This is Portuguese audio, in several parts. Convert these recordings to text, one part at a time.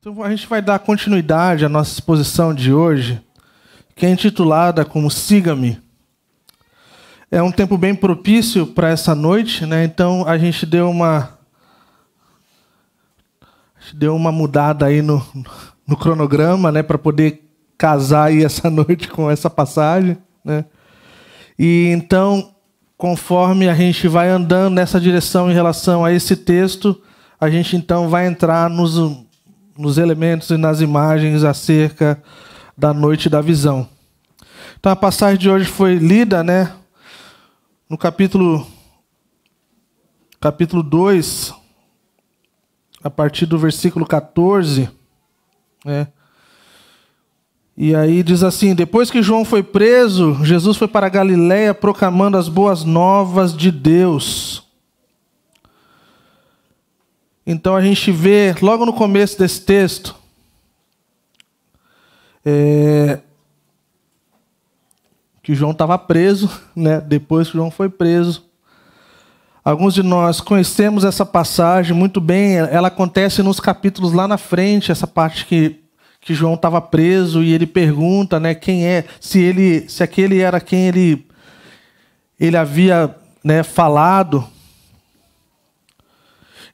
Então a gente vai dar continuidade à nossa exposição de hoje, que é intitulada como Siga-me. É um tempo bem propício para essa noite, né? Então a gente deu uma gente deu uma mudada aí no, no cronograma, né, para poder casar aí essa noite com essa passagem, né? E então, conforme a gente vai andando nessa direção em relação a esse texto, a gente então vai entrar nos nos elementos e nas imagens acerca da noite da visão. Então a passagem de hoje foi lida, né? No capítulo capítulo 2, a partir do versículo 14, né? E aí diz assim: Depois que João foi preso, Jesus foi para Galiléia proclamando as boas novas de Deus. Então a gente vê logo no começo desse texto é, que João estava preso, né? Depois que João foi preso, alguns de nós conhecemos essa passagem muito bem. Ela acontece nos capítulos lá na frente, essa parte que que João estava preso e ele pergunta, né, quem é, se ele, se aquele era quem ele ele havia, né, falado.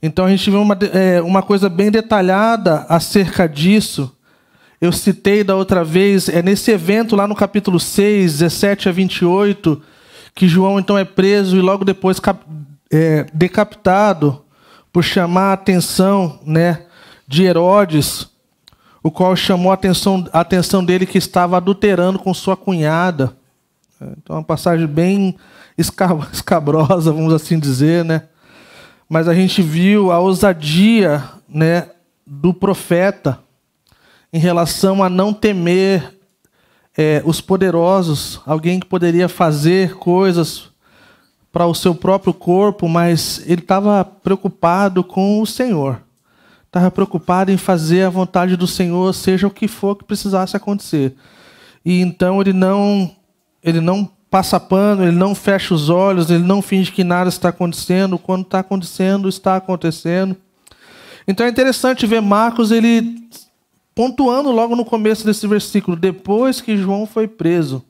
Então a gente vê uma, é, uma coisa bem detalhada acerca disso. Eu citei da outra vez, é nesse evento lá no capítulo 6, 17 a 28, que João então é preso e logo depois cap, é, decapitado por chamar a atenção né, de Herodes, o qual chamou a atenção, a atenção dele que estava adulterando com sua cunhada. É, então, é uma passagem bem escabrosa, vamos assim dizer, né? mas a gente viu a ousadia né, do profeta em relação a não temer é, os poderosos, alguém que poderia fazer coisas para o seu próprio corpo, mas ele estava preocupado com o Senhor. Estava preocupado em fazer a vontade do Senhor, seja o que for que precisasse acontecer. E então ele não ele não passa pano, ele não fecha os olhos, ele não finge que nada está acontecendo. Quando está acontecendo, está acontecendo. Então é interessante ver Marcos ele pontuando logo no começo desse versículo, depois que João foi preso.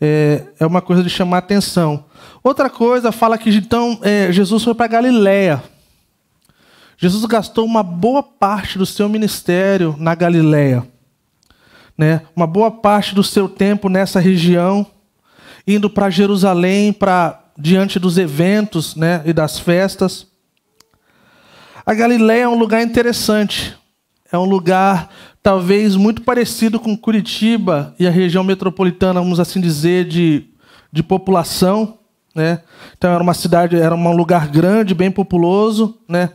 É, é uma coisa de chamar atenção. Outra coisa fala que então é, Jesus foi para Galiléia. Jesus gastou uma boa parte do seu ministério na Galiléia, né? Uma boa parte do seu tempo nessa região indo para Jerusalém para diante dos eventos né, e das festas. A Galiléia é um lugar interessante. É um lugar talvez muito parecido com Curitiba e a região metropolitana, vamos assim dizer, de, de população. Né? Então era uma cidade, era um lugar grande, bem populoso. Né?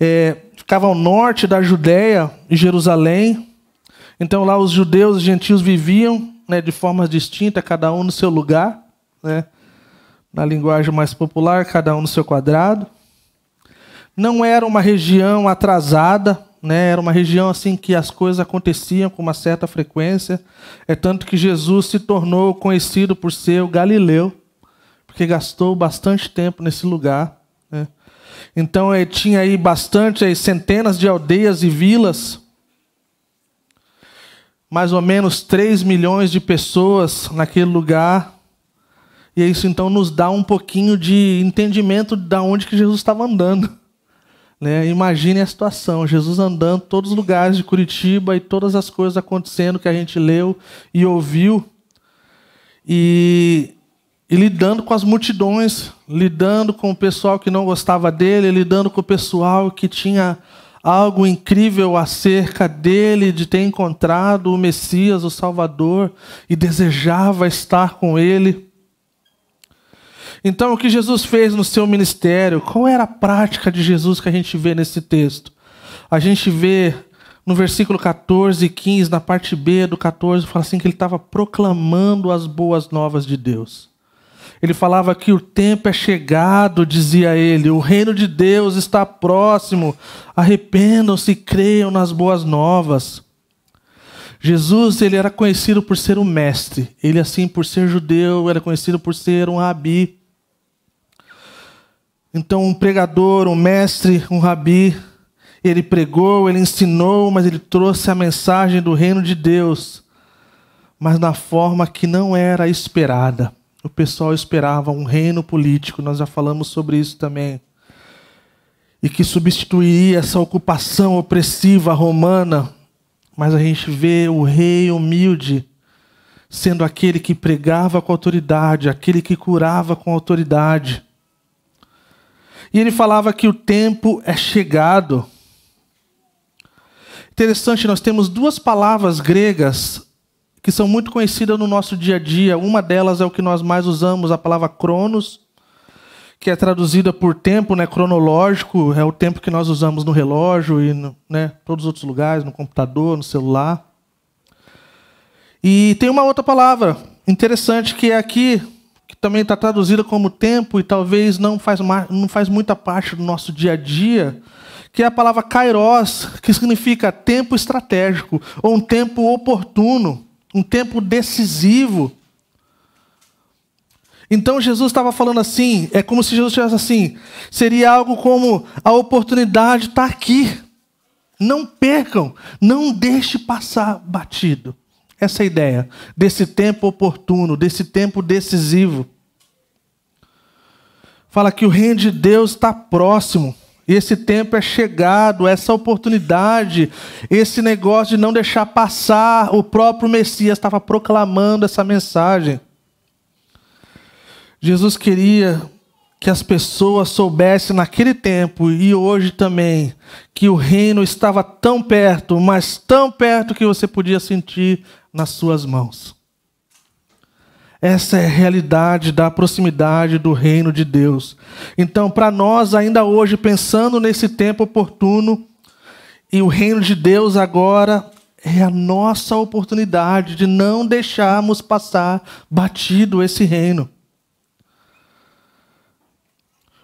É, ficava ao norte da Judéia e Jerusalém. Então lá os judeus e gentios viviam né, de formas distintas, cada um no seu lugar, né? na linguagem mais popular, cada um no seu quadrado. Não era uma região atrasada, né? era uma região assim que as coisas aconteciam com uma certa frequência. É tanto que Jesus se tornou conhecido por ser o Galileu, porque gastou bastante tempo nesse lugar. Né? Então é, tinha aí bastante centenas de aldeias e vilas mais ou menos 3 milhões de pessoas naquele lugar. E isso então nos dá um pouquinho de entendimento de onde que Jesus estava andando. Né? Imagine a situação, Jesus andando todos os lugares de Curitiba e todas as coisas acontecendo que a gente leu e ouviu. E, e lidando com as multidões, lidando com o pessoal que não gostava dele, lidando com o pessoal que tinha algo incrível acerca dele, de ter encontrado o Messias, o Salvador, e desejava estar com ele. Então, o que Jesus fez no seu ministério? Qual era a prática de Jesus que a gente vê nesse texto? A gente vê no versículo 14 e 15, na parte B do 14, fala assim que ele estava proclamando as boas novas de Deus. Ele falava que o tempo é chegado, dizia ele, o reino de Deus está próximo. Arrependam-se e creiam nas boas novas. Jesus, ele era conhecido por ser um mestre. Ele assim, por ser judeu, era conhecido por ser um rabi. Então, um pregador, um mestre, um rabi, ele pregou, ele ensinou, mas ele trouxe a mensagem do reino de Deus, mas na forma que não era esperada. O pessoal esperava um reino político, nós já falamos sobre isso também. E que substituiria essa ocupação opressiva romana. Mas a gente vê o rei humilde sendo aquele que pregava com autoridade, aquele que curava com autoridade. E ele falava que o tempo é chegado. Interessante, nós temos duas palavras gregas que são muito conhecidas no nosso dia a dia. Uma delas é o que nós mais usamos, a palavra cronos, que é traduzida por tempo, né, cronológico, é o tempo que nós usamos no relógio e em né, todos os outros lugares, no computador, no celular. E tem uma outra palavra interessante que é aqui, que também está traduzida como tempo e talvez não faz, não faz muita parte do nosso dia a dia, que é a palavra kairos, que significa tempo estratégico ou um tempo oportuno um tempo decisivo. Então Jesus estava falando assim, é como se Jesus tivesse assim, seria algo como a oportunidade está aqui. Não percam, não deixe passar batido. Essa é a ideia desse tempo oportuno, desse tempo decisivo. Fala que o reino de Deus está próximo. Esse tempo é chegado, essa oportunidade, esse negócio de não deixar passar. O próprio Messias estava proclamando essa mensagem. Jesus queria que as pessoas soubessem naquele tempo e hoje também que o reino estava tão perto, mas tão perto que você podia sentir nas suas mãos. Essa é a realidade da proximidade do reino de Deus. Então, para nós, ainda hoje, pensando nesse tempo oportuno, e o reino de Deus agora é a nossa oportunidade de não deixarmos passar batido esse reino.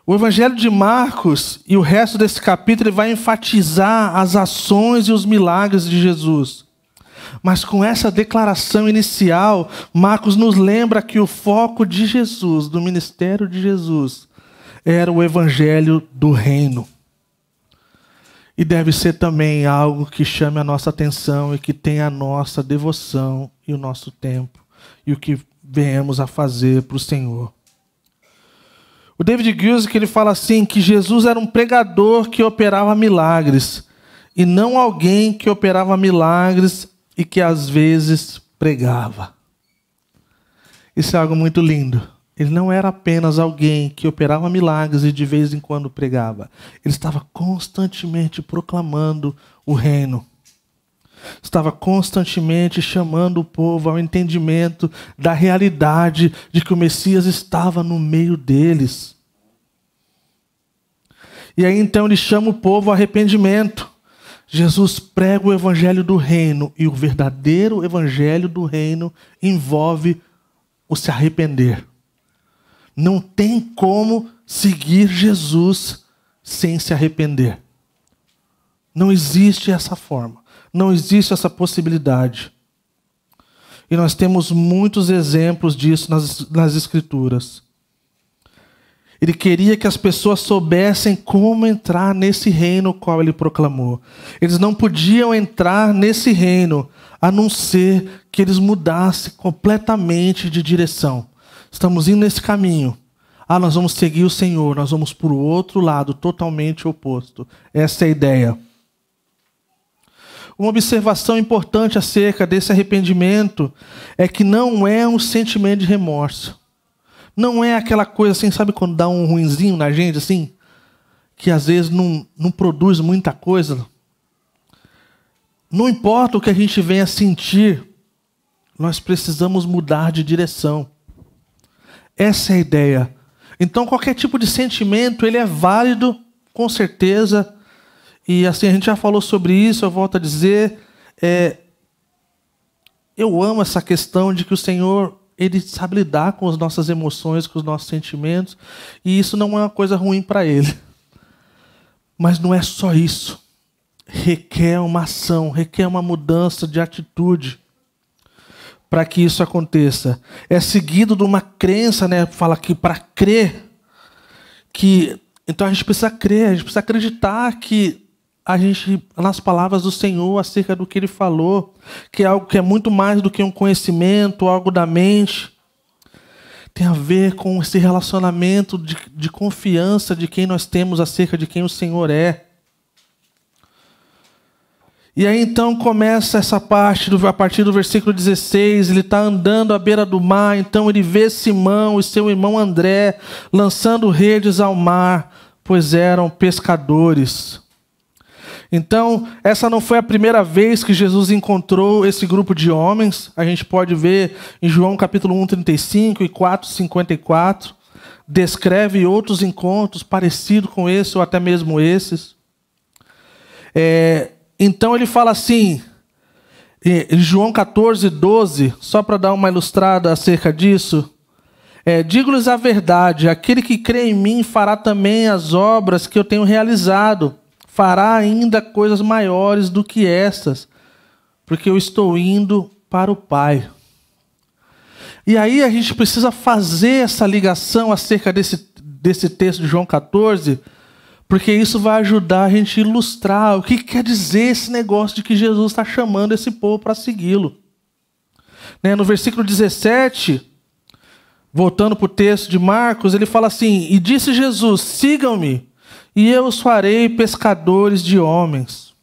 O Evangelho de Marcos e o resto desse capítulo vai enfatizar as ações e os milagres de Jesus. Mas com essa declaração inicial, Marcos nos lembra que o foco de Jesus, do ministério de Jesus, era o evangelho do reino. E deve ser também algo que chame a nossa atenção e que tenha a nossa devoção e o nosso tempo e o que venhamos a fazer para o Senhor. O David Guzik ele fala assim que Jesus era um pregador que operava milagres e não alguém que operava milagres e que às vezes pregava. Isso é algo muito lindo. Ele não era apenas alguém que operava milagres e de vez em quando pregava. Ele estava constantemente proclamando o reino. Estava constantemente chamando o povo ao entendimento da realidade de que o Messias estava no meio deles. E aí então ele chama o povo ao arrependimento. Jesus prega o evangelho do reino e o verdadeiro evangelho do reino envolve o se arrepender. Não tem como seguir Jesus sem se arrepender. Não existe essa forma, não existe essa possibilidade. E nós temos muitos exemplos disso nas, nas Escrituras. Ele queria que as pessoas soubessem como entrar nesse reino qual ele proclamou. Eles não podiam entrar nesse reino a não ser que eles mudassem completamente de direção. Estamos indo nesse caminho. Ah, nós vamos seguir o Senhor, nós vamos para o outro lado, totalmente oposto. Essa é a ideia. Uma observação importante acerca desse arrependimento é que não é um sentimento de remorso. Não é aquela coisa assim, sabe quando dá um ruinzinho na gente, assim? Que às vezes não, não produz muita coisa. Não importa o que a gente venha sentir, nós precisamos mudar de direção. Essa é a ideia. Então, qualquer tipo de sentimento, ele é válido, com certeza. E assim, a gente já falou sobre isso, eu volto a dizer. É, eu amo essa questão de que o Senhor ele sabe lidar com as nossas emoções, com os nossos sentimentos, e isso não é uma coisa ruim para ele. Mas não é só isso. Requer uma ação, requer uma mudança de atitude para que isso aconteça. É seguido de uma crença, né? Fala que para crer que então a gente precisa crer, a gente precisa acreditar que a gente nas palavras do Senhor acerca do que ele falou, que é algo que é muito mais do que um conhecimento, algo da mente. Tem a ver com esse relacionamento de, de confiança de quem nós temos acerca de quem o Senhor é. E aí então começa essa parte, do, a partir do versículo 16, ele está andando à beira do mar, então ele vê Simão e seu irmão André lançando redes ao mar, pois eram pescadores. Então, essa não foi a primeira vez que Jesus encontrou esse grupo de homens. A gente pode ver em João capítulo 1, 35 e 4, 54. Descreve outros encontros parecidos com esse ou até mesmo esses. É, então ele fala assim, em João 14, 12, só para dar uma ilustrada acerca disso. É, Digo-lhes a verdade: aquele que crê em mim fará também as obras que eu tenho realizado fará ainda coisas maiores do que estas, porque eu estou indo para o Pai. E aí a gente precisa fazer essa ligação acerca desse, desse texto de João 14, porque isso vai ajudar a gente a ilustrar o que quer dizer esse negócio de que Jesus está chamando esse povo para segui-lo. Né? No versículo 17, voltando para o texto de Marcos, ele fala assim: E disse Jesus: Sigam-me e eu os farei pescadores de homens.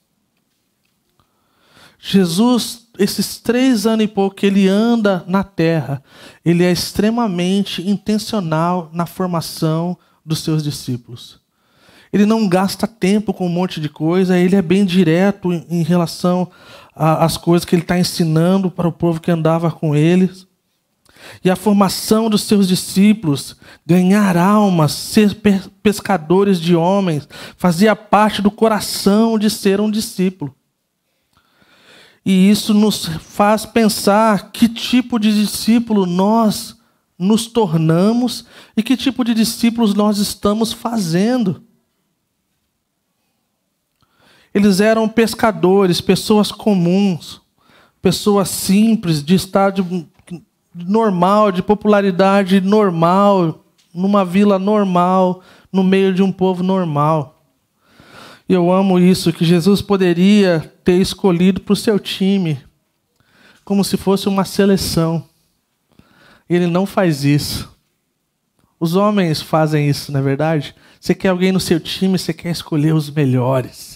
Jesus, esses três anos e pouco que ele anda na terra, ele é extremamente intencional na formação dos seus discípulos. Ele não gasta tempo com um monte de coisa, ele é bem direto em relação às coisas que ele está ensinando para o povo que andava com eles e a formação dos seus discípulos, ganhar almas, ser pescadores de homens, fazia parte do coração de ser um discípulo. E isso nos faz pensar que tipo de discípulo nós nos tornamos e que tipo de discípulos nós estamos fazendo. Eles eram pescadores, pessoas comuns, pessoas simples, de estar normal, de popularidade normal, numa vila normal, no meio de um povo normal. Eu amo isso, que Jesus poderia ter escolhido para o seu time, como se fosse uma seleção. Ele não faz isso. Os homens fazem isso, não é verdade? Você quer alguém no seu time, você quer escolher os melhores.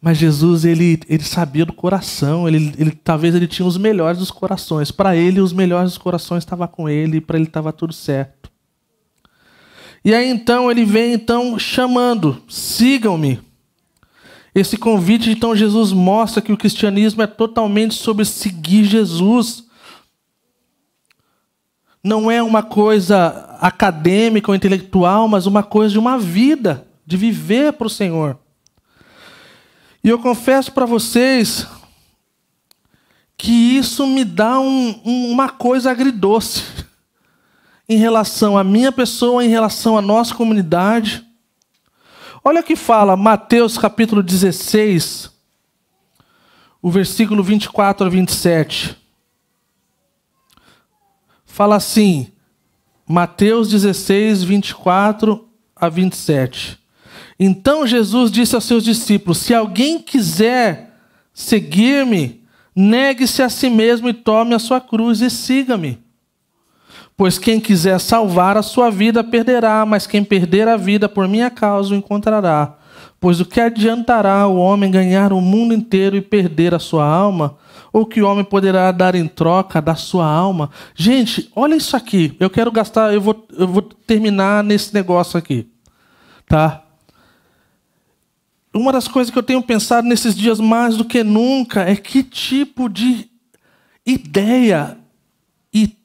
Mas Jesus, ele, ele sabia do coração, ele, ele talvez ele tinha os melhores dos corações. Para ele, os melhores dos corações estavam com ele, para ele estava tudo certo. E aí então ele vem então chamando, sigam-me. Esse convite, então, Jesus mostra que o cristianismo é totalmente sobre seguir Jesus. Não é uma coisa acadêmica ou intelectual, mas uma coisa de uma vida, de viver para o Senhor. E eu confesso para vocês que isso me dá um, uma coisa agridoce em relação à minha pessoa, em relação à nossa comunidade. Olha o que fala Mateus capítulo 16, o versículo 24 a 27. Fala assim, Mateus 16, 24 a 27. Então Jesus disse aos seus discípulos: Se alguém quiser seguir-me, negue-se a si mesmo e tome a sua cruz e siga-me. Pois quem quiser salvar a sua vida perderá, mas quem perder a vida por minha causa o encontrará. Pois o que adiantará o homem ganhar o mundo inteiro e perder a sua alma? Ou que o homem poderá dar em troca da sua alma? Gente, olha isso aqui. Eu quero gastar, eu vou, eu vou terminar nesse negócio aqui. Tá? Uma das coisas que eu tenho pensado nesses dias mais do que nunca é que tipo de ideia e,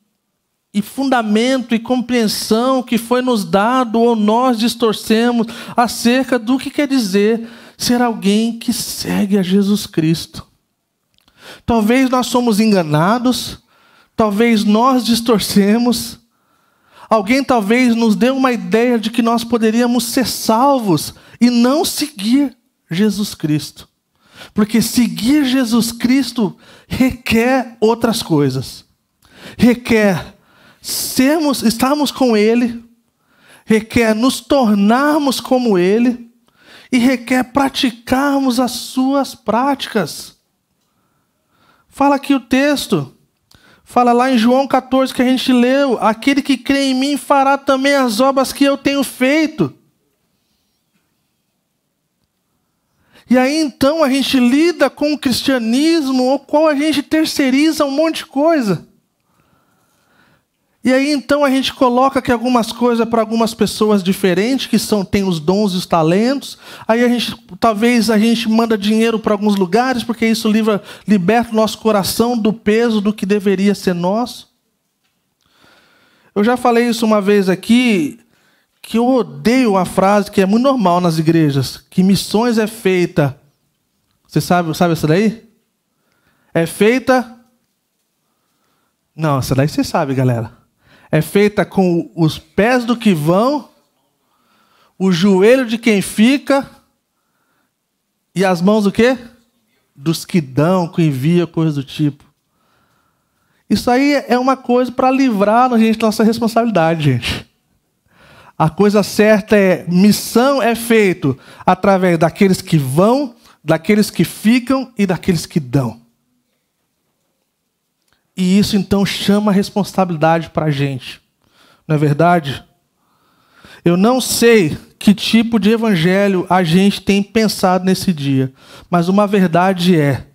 e fundamento e compreensão que foi nos dado ou nós distorcemos acerca do que quer dizer ser alguém que segue a Jesus Cristo. Talvez nós somos enganados, talvez nós distorcemos. Alguém talvez nos dê uma ideia de que nós poderíamos ser salvos e não seguir Jesus Cristo. Porque seguir Jesus Cristo requer outras coisas. Requer sermos, estarmos com Ele, requer nos tornarmos como Ele e requer praticarmos as suas práticas. Fala aqui o texto. Fala lá em João 14 que a gente leu: Aquele que crê em mim fará também as obras que eu tenho feito E aí então a gente lida com o cristianismo, o qual a gente terceiriza um monte de coisa. E aí então a gente coloca que algumas coisas para algumas pessoas diferentes, que são têm os dons e os talentos. Aí a gente talvez a gente manda dinheiro para alguns lugares, porque isso livra, liberta o nosso coração do peso do que deveria ser nosso. Eu já falei isso uma vez aqui, que eu odeio a frase que é muito normal nas igrejas, que missões é feita. Você sabe, sabe essa daí? É feita. Não, essa daí você sabe, galera. É feita com os pés do que vão, o joelho de quem fica e as mãos do quê? Dos que dão, que envia, coisa do tipo. Isso aí é uma coisa para livrar a gente da nossa responsabilidade, gente. A coisa certa é missão é feito através daqueles que vão, daqueles que ficam e daqueles que dão. E isso então chama a responsabilidade para a gente. Não é verdade? Eu não sei que tipo de evangelho a gente tem pensado nesse dia, mas uma verdade é: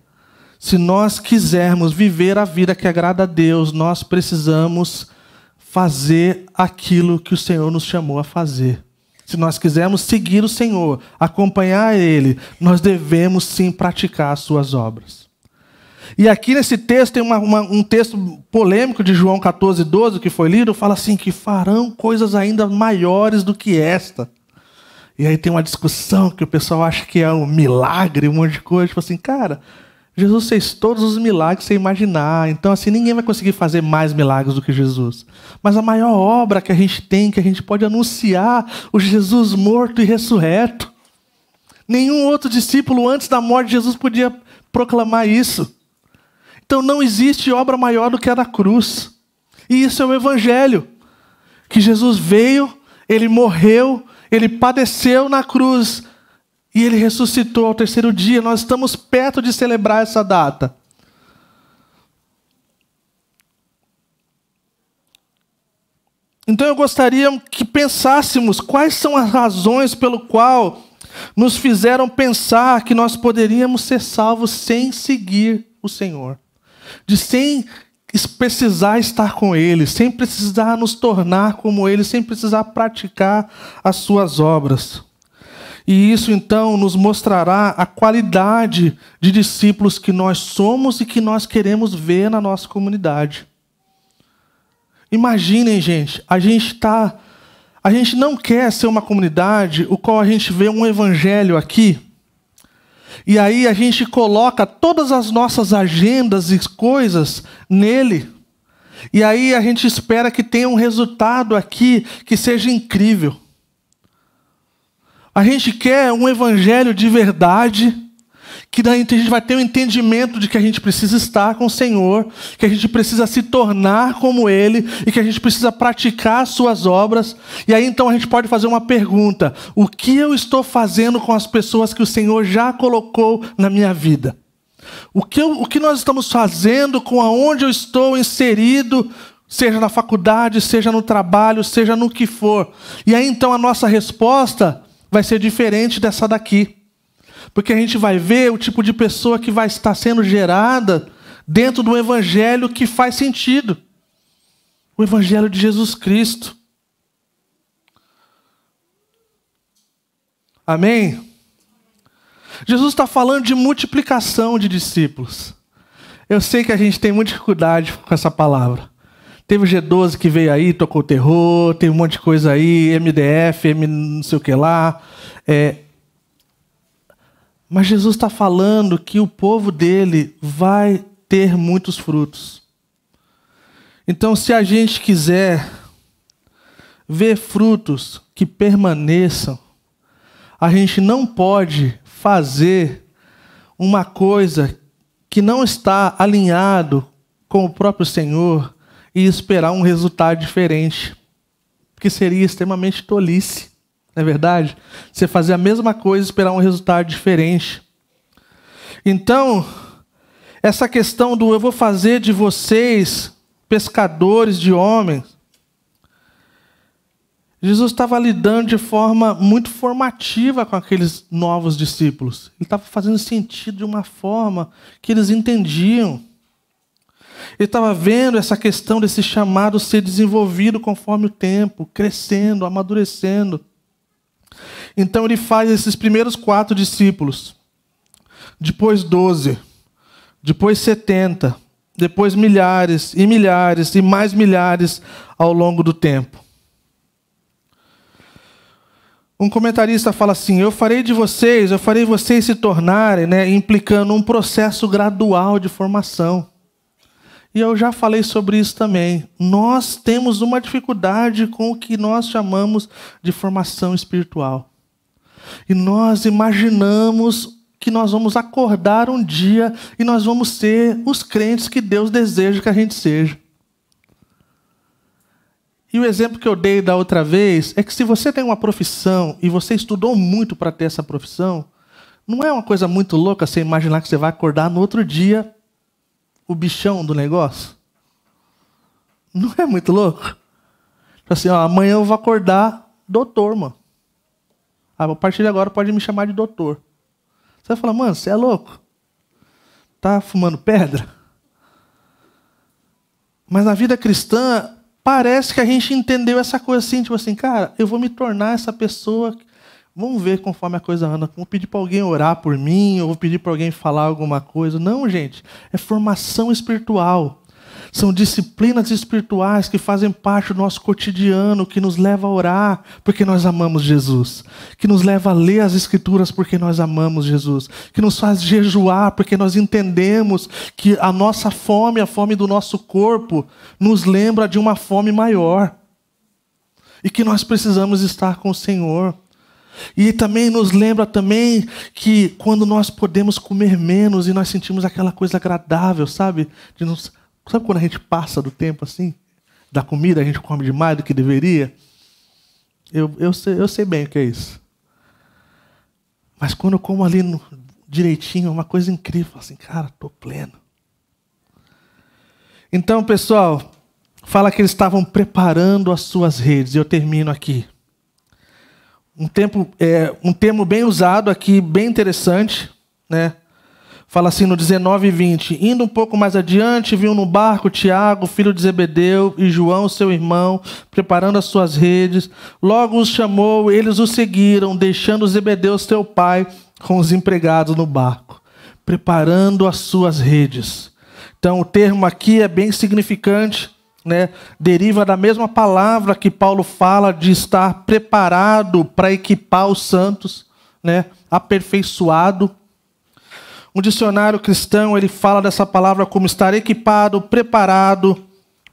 se nós quisermos viver a vida que agrada a Deus, nós precisamos fazer aquilo que o Senhor nos chamou a fazer. Se nós quisermos seguir o Senhor, acompanhar Ele, nós devemos sim praticar as suas obras. E aqui nesse texto tem uma, uma, um texto polêmico de João 14, 12, que foi lido, fala assim: que farão coisas ainda maiores do que esta. E aí tem uma discussão que o pessoal acha que é um milagre, um monte de coisa. Tipo assim, cara, Jesus fez todos os milagres sem imaginar. Então, assim, ninguém vai conseguir fazer mais milagres do que Jesus. Mas a maior obra que a gente tem, que a gente pode anunciar, o Jesus morto e ressurreto. Nenhum outro discípulo antes da morte de Jesus podia proclamar isso. Então, não existe obra maior do que a da cruz. E isso é o Evangelho. Que Jesus veio, ele morreu, ele padeceu na cruz e ele ressuscitou ao terceiro dia. Nós estamos perto de celebrar essa data. Então eu gostaria que pensássemos quais são as razões pelo qual nos fizeram pensar que nós poderíamos ser salvos sem seguir o Senhor, de sem precisar estar com Ele, sem precisar nos tornar como Ele, sem precisar praticar as suas obras. E isso então nos mostrará a qualidade de discípulos que nós somos e que nós queremos ver na nossa comunidade. Imaginem, gente, a gente está a gente não quer ser uma comunidade o qual a gente vê um evangelho aqui e aí a gente coloca todas as nossas agendas e coisas nele. E aí a gente espera que tenha um resultado aqui que seja incrível. A gente quer um evangelho de verdade, que daí então a gente vai ter o um entendimento de que a gente precisa estar com o Senhor, que a gente precisa se tornar como Ele e que a gente precisa praticar suas obras. E aí então a gente pode fazer uma pergunta: o que eu estou fazendo com as pessoas que o Senhor já colocou na minha vida? O que, eu, o que nós estamos fazendo com aonde eu estou inserido, seja na faculdade, seja no trabalho, seja no que for? E aí então a nossa resposta vai ser diferente dessa daqui. Porque a gente vai ver o tipo de pessoa que vai estar sendo gerada dentro do evangelho que faz sentido. O evangelho de Jesus Cristo. Amém? Jesus está falando de multiplicação de discípulos. Eu sei que a gente tem muita dificuldade com essa palavra. Teve o G12 que veio aí, tocou terror, tem um monte de coisa aí, MDF, M não sei o que lá. É... Mas Jesus está falando que o povo dele vai ter muitos frutos. Então, se a gente quiser ver frutos que permaneçam, a gente não pode fazer uma coisa que não está alinhado com o próprio Senhor e esperar um resultado diferente, porque seria extremamente tolice, não é verdade? Você fazer a mesma coisa e esperar um resultado diferente. Então, essa questão do eu vou fazer de vocês pescadores de homens, Jesus estava lidando de forma muito formativa com aqueles novos discípulos. Ele estava fazendo sentido de uma forma que eles entendiam. Ele estava vendo essa questão desse chamado ser desenvolvido conforme o tempo, crescendo, amadurecendo. Então ele faz esses primeiros quatro discípulos, depois doze, depois setenta, depois milhares e milhares e mais milhares ao longo do tempo. Um comentarista fala assim: Eu farei de vocês, eu farei vocês se tornarem, né, implicando um processo gradual de formação. E eu já falei sobre isso também. Nós temos uma dificuldade com o que nós chamamos de formação espiritual. E nós imaginamos que nós vamos acordar um dia e nós vamos ser os crentes que Deus deseja que a gente seja. E o exemplo que eu dei da outra vez é que se você tem uma profissão e você estudou muito para ter essa profissão, não é uma coisa muito louca você imaginar que você vai acordar no outro dia o bichão do negócio? Não é muito louco? Tipo assim, ó, amanhã eu vou acordar doutor, mano. A partir de agora pode me chamar de doutor. Você vai falar, mano, você é louco? Tá fumando pedra? Mas na vida cristã, parece que a gente entendeu essa coisa assim, tipo assim, cara, eu vou me tornar essa pessoa Vamos ver conforme a coisa anda. Vou pedir para alguém orar por mim, ou vou pedir para alguém falar alguma coisa. Não, gente. É formação espiritual. São disciplinas espirituais que fazem parte do nosso cotidiano, que nos leva a orar porque nós amamos Jesus, que nos leva a ler as Escrituras porque nós amamos Jesus, que nos faz jejuar porque nós entendemos que a nossa fome, a fome do nosso corpo, nos lembra de uma fome maior e que nós precisamos estar com o Senhor. E também nos lembra também que quando nós podemos comer menos e nós sentimos aquela coisa agradável, sabe? De nos... Sabe quando a gente passa do tempo assim? Da comida, a gente come demais do que deveria? Eu, eu, sei, eu sei bem o que é isso. Mas quando eu como ali no, direitinho, é uma coisa incrível. Assim, cara, tô pleno. Então, pessoal, fala que eles estavam preparando as suas redes. Eu termino aqui um, tempo, é, um termo bem usado aqui, bem interessante, né? Fala assim no 19 e 20. Indo um pouco mais adiante, viu no barco Tiago, filho de Zebedeu, e João, seu irmão, preparando as suas redes. Logo os chamou, eles os seguiram, deixando Zebedeu, seu pai, com os empregados no barco, preparando as suas redes. Então o termo aqui é bem significante né, deriva da mesma palavra que Paulo fala de estar preparado para equipar os santos, né, aperfeiçoado. Um dicionário cristão ele fala dessa palavra como estar equipado, preparado,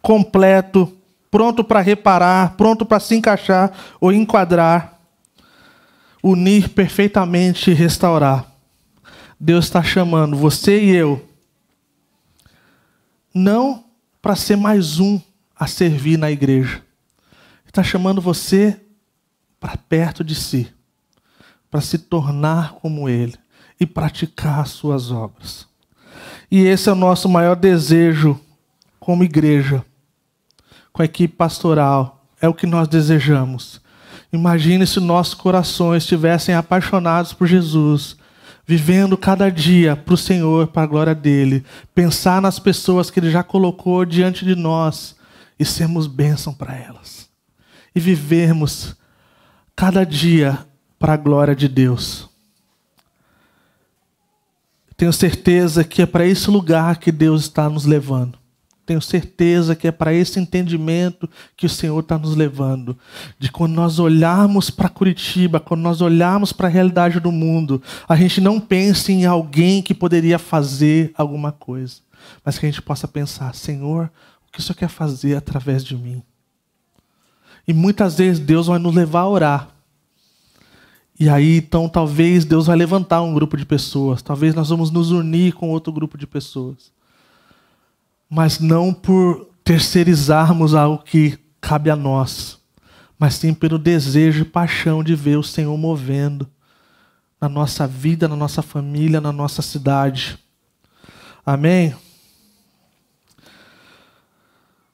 completo, pronto para reparar, pronto para se encaixar ou enquadrar, unir perfeitamente e restaurar. Deus está chamando você e eu, não para ser mais um a servir na igreja. Está chamando você para perto de si, para se tornar como Ele e praticar as suas obras. E esse é o nosso maior desejo como igreja, com a equipe pastoral. É o que nós desejamos. Imagine se nossos corações estivessem apaixonados por Jesus vivendo cada dia para o Senhor, para a glória dele, pensar nas pessoas que ele já colocou diante de nós e sermos bênção para elas. E vivermos cada dia para a glória de Deus. Tenho certeza que é para esse lugar que Deus está nos levando. Tenho certeza que é para esse entendimento que o Senhor está nos levando. De quando nós olharmos para Curitiba, quando nós olharmos para a realidade do mundo, a gente não pense em alguém que poderia fazer alguma coisa, mas que a gente possa pensar: Senhor, o que o Senhor quer fazer através de mim? E muitas vezes Deus vai nos levar a orar. E aí, então, talvez Deus vai levantar um grupo de pessoas, talvez nós vamos nos unir com outro grupo de pessoas mas não por terceirizarmos algo que cabe a nós, mas sim pelo desejo e paixão de ver o Senhor movendo na nossa vida, na nossa família, na nossa cidade. Amém?